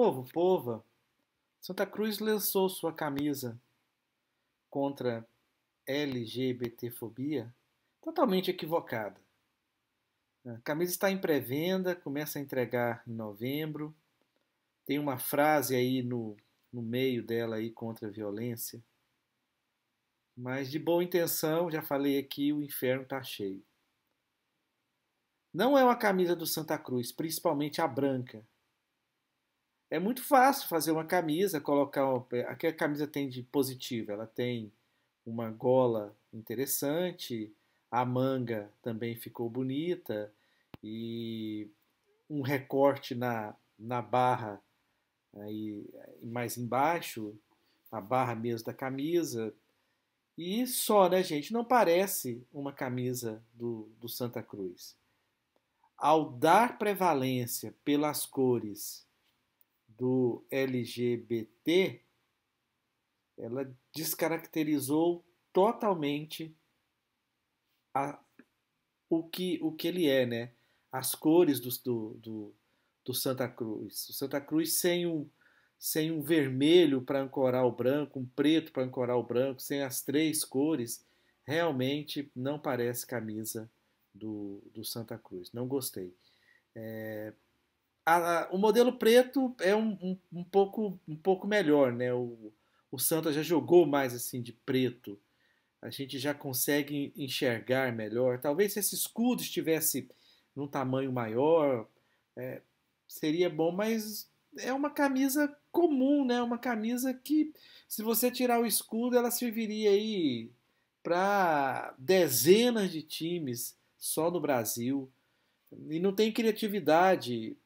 Povo, pova, Santa Cruz lançou sua camisa contra LGBTfobia totalmente equivocada. A camisa está em pré-venda, começa a entregar em novembro. Tem uma frase aí no, no meio dela aí contra a violência. Mas de boa intenção, já falei aqui, o inferno está cheio. Não é uma camisa do Santa Cruz, principalmente a branca. É muito fácil fazer uma camisa, colocar. aqui a camisa tem de positivo, ela tem uma gola interessante, a manga também ficou bonita e um recorte na, na barra aí mais embaixo, a barra mesmo da camisa. E só, né, gente? Não parece uma camisa do, do Santa Cruz. Ao dar prevalência pelas cores do LGBT, ela descaracterizou totalmente a, o, que, o que ele é, né? As cores do, do, do, do Santa Cruz. O Santa Cruz sem um, sem um vermelho para ancorar o branco, um preto para ancorar o branco, sem as três cores, realmente não parece camisa do, do Santa Cruz. Não gostei. É, a, o modelo preto é um, um, um, pouco, um pouco melhor, né? O, o Santa já jogou mais assim de preto. A gente já consegue enxergar melhor. Talvez se esse escudo estivesse num tamanho maior, é, seria bom, mas é uma camisa comum, né? Uma camisa que, se você tirar o escudo, ela serviria aí para dezenas de times só no Brasil. E não tem criatividade.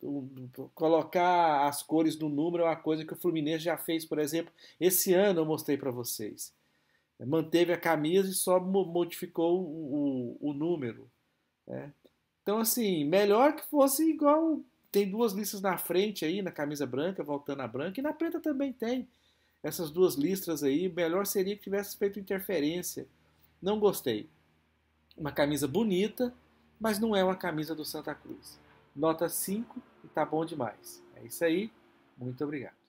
Colocar as cores no número é uma coisa que o Fluminense já fez, por exemplo. Esse ano eu mostrei para vocês. Manteve a camisa e só modificou o, o, o número. Né? Então, assim, melhor que fosse igual. Tem duas listas na frente aí, na camisa branca, voltando à branca, e na preta também tem. Essas duas listras aí, melhor seria que tivesse feito interferência. Não gostei. Uma camisa bonita, mas não é uma camisa do Santa Cruz. Nota 5 e tá bom demais. É isso aí. Muito obrigado.